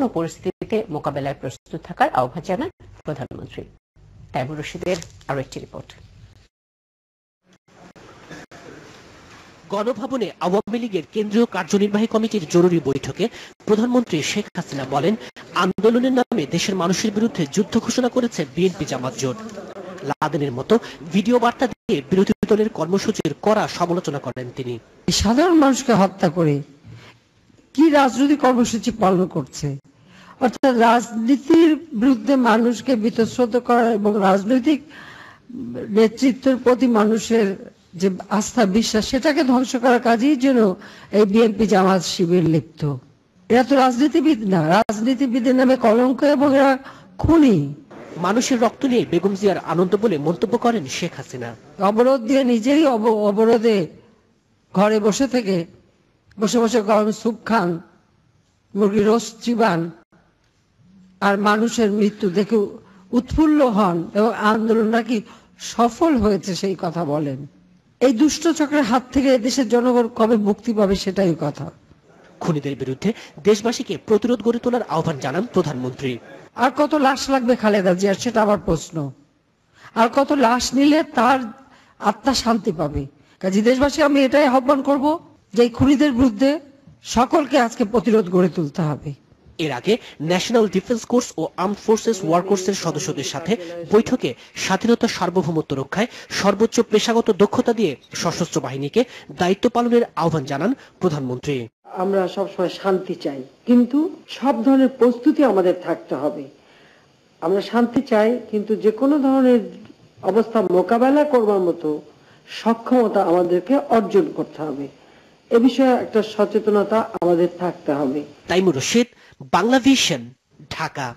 কোনো পরিস্থিতিতে মোকাবেলায় প্রস্তুত থাকার আহ্বান জানান প্রধানমন্ত্রী তাইবুর রশিদের আরো একটি রিপোর্ট গণভবনে আওয়ামী লীগের কেন্দ্রীয় কার্যনির্বাহী কমিটির জরুরি বৈঠকে প্রধানমন্ত্রী শেখ হাসিনা বলেন আন্দোলনের নামে দেশের মানুষের বিরুদ্ধে যুদ্ধ ঘোষণা করেছে বিএনপি জামাত জোট লাদেনের মতো ভিডিও বার্তা দিয়ে বিরোধী দলের কর্মসূচির করা সমালোচনা করেন তিনি সাধারণ মানুষকে হত্যা করে কি রাজনৈতিক কর্মসূচি পালন করছে অর্থাৎ রাজনীতির বিরুদ্ধে মানুষকে বিতস্রত করা এবং রাজনৈতিক নেতৃত্বের প্রতি মানুষের যে আস্থা বিশ্বাস সেটাকে ধ্বংস করার কাজেই যেন এই বিএনপি জামাত শিবির লিপ্ত এরা তো রাজনীতিবিদ না রাজনীতিবিদের নামে কলঙ্ক এবং এরা খুনি মানুষের রক্ত নিয়ে বেগম জিয়ার আনন্দ বলে মন্তব্য করেন শেখ হাসিনা অবরোধ দিয়ে নিজেরই অবরোধে ঘরে বসে থেকে বসে বসে গরম সুপ খান মুরগি রোস্ট চিবান আর মানুষের মৃত্যু দেখে উৎফুল্ল হন এবং আন্দোলন নাকি সফল হয়েছে সেই কথা বলেন এই দুষ্ট চক্রের হাত থেকে দেশের জনগণ কবে মুক্তি পাবে সেটাই কথা খুনিদের বিরুদ্ধে দেশবাসীকে প্রতিরোধ গড়ে তোলার আহ্বান জানান প্রধানমন্ত্রী আর কত লাশ লাগবে খালেদা জিয়ার সেটা আবার প্রশ্ন আর কত লাশ নিলে তার আত্মা শান্তি পাবে কাজী দেশবাসী আমি এটাই আহ্বান করব যে খুনিদের বিরুদ্ধে সকলকে আজকে প্রতিরোধ গড়ে তুলতে হবে এর আগে ন্যাশনাল ডিফেন্স কোর্স ও আর্ম ফোর্সেস ওয়ার কোর্সের সদস্যদের সাথে বৈঠকে স্বাধীনতা সার্বভৌমত্ব রক্ষায় সর্বোচ্চ পেশাগত দক্ষতা দিয়ে সশস্ত্র বাহিনীকে দায়িত্ব পালনের আহ্বান জানান প্রধানমন্ত্রী আমরা সবসময় শান্তি চাই কিন্তু সব ধরনের প্রস্তুতি আমাদের থাকতে হবে আমরা শান্তি চাই কিন্তু যে কোনো ধরনের অবস্থা মোকাবেলা করবার মতো সক্ষমতা আমাদেরকে অর্জন করতে হবে এ বিষয়ে একটা সচেতনতা আমাদের থাকতে হবে তাইমুর রশিদ বাংলা ভিশন ঢাকা